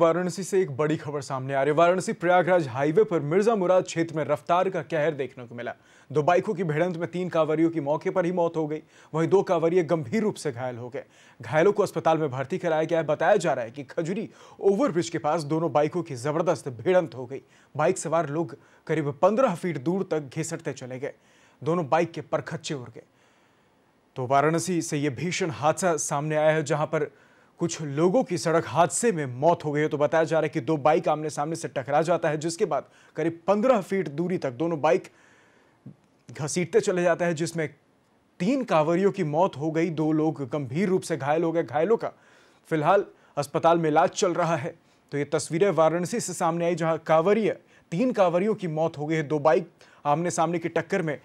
वाराणसी से एक बड़ी खबर सामने आ रही है वाराणसी प्रयागराज हाईवे पर मिर्जा मुराद क्षेत्र में रफ्तार का कहर देखने को मिला दो बाइकों की भिड़ंत में तीन कांवरियों की मौके पर ही मौत हो गई वहीं दो कांवरिये गंभीर रूप से घायल हो गए घायलों को अस्पताल में भर्ती कराया गया है बताया जा रहा है कि खजुरी ओवरब्रिज के पास दोनों बाइकों की जबरदस्त भिड़ंत हो गई बाइक सवार लोग करीब पंद्रह फीट दूर तक घिसटते चले गए दोनों बाइक के परखच्चे उड़ गए तो वाराणसी से ये भीषण हादसा सामने आया है जहां पर कुछ लोगों की सड़क हादसे में मौत हो गई है तो बताया जा रहा है कि दो बाइक आमने सामने से टकरा जाता है जिसके बाद करीब पंद्रह फीट दूरी तक दोनों बाइक घसीटते चले जाता है जिसमें तीन कांवरियों की मौत हो गई दो लोग गंभीर रूप से घायल हो गए घायलों का फिलहाल अस्पताल में इलाज चल रहा है तो ये तस्वीरें वाराणसी से सामने आई जहां कांवरिय तीन कांवरियों की मौत हो गई है दो बाइक आमने सामने की टक्कर में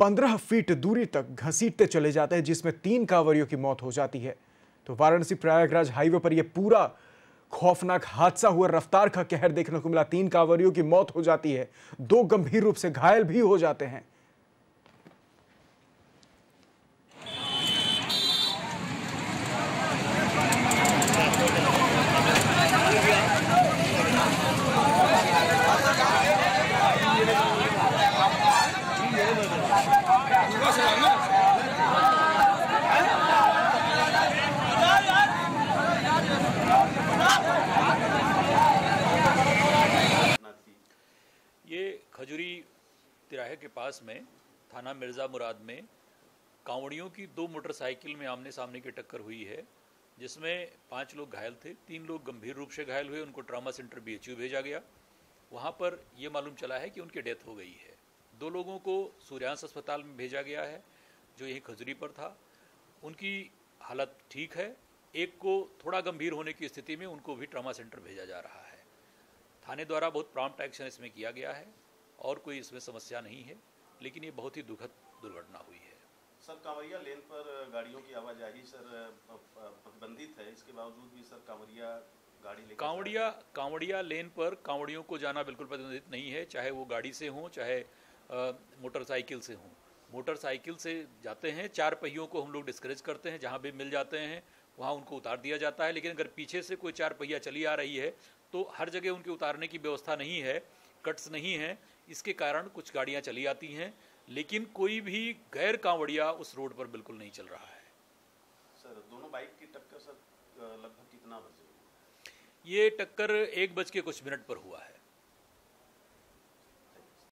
पंद्रह फीट दूरी तक घसीटते चले जाते हैं जिसमें तीन कांवरियों की मौत हो जाती है तो वाराणसी प्रयागराज हाईवे पर यह पूरा खौफनाक हादसा हुआ रफ्तार का कहर देखने को मिला तीन कांवरियों की मौत हो जाती है दो गंभीर रूप से घायल भी हो जाते हैं तिराहे के पास में थाना मिर्ज़ा मुराद में कांवड़ियों की दो मोटरसाइकिल में आमने सामने की टक्कर हुई है जिसमें पांच लोग घायल थे तीन लोग गंभीर रूप से घायल हुए उनको ट्रामा सेंटर बी भेजा गया वहाँ पर ये मालूम चला है कि उनकी डेथ हो गई है दो लोगों को सूर्यांश अस्पताल में भेजा गया है जो यहीं खजुरी पर था उनकी हालत ठीक है एक को थोड़ा गंभीर होने की स्थिति में उनको भी ट्रामा सेंटर भेजा जा रहा है थाने द्वारा बहुत प्रॉम्प्ट एक्शन इसमें किया गया है और कोई इसमें समस्या नहीं है लेकिन ये बहुत ही दुखद दुर्घटना हुई है सर कांवरिया लेन पर गाड़ियों की आवाजाही सर प्रतिबंधित है इसके बावजूद भी सर कांवरिया गाड़ी कांवड़िया कांवड़िया लेन पर कांवड़ियों को जाना बिल्कुल प्रतिबंधित नहीं है चाहे वो गाड़ी से हों चाहे मोटरसाइकिल से हों मोटरसाइकिल से जाते हैं चार पहियों को हम लोग डिस्करेज करते हैं जहाँ भी मिल जाते हैं वहाँ उनको उतार दिया जाता है लेकिन अगर पीछे से कोई चार पहिया चली आ रही है तो हर जगह उनके उतारने की व्यवस्था नहीं है कट्स नहीं हैं इसके कारण कुछ गाड़ियाँ चली आती हैं लेकिन कोई भी गैर कांवड़िया उस रोड पर बिल्कुल नहीं चल रहा है सर दोनों बाइक की टक्कर सर लगभग कितना बजे ये टक्कर एक बज के कुछ मिनट पर हुआ है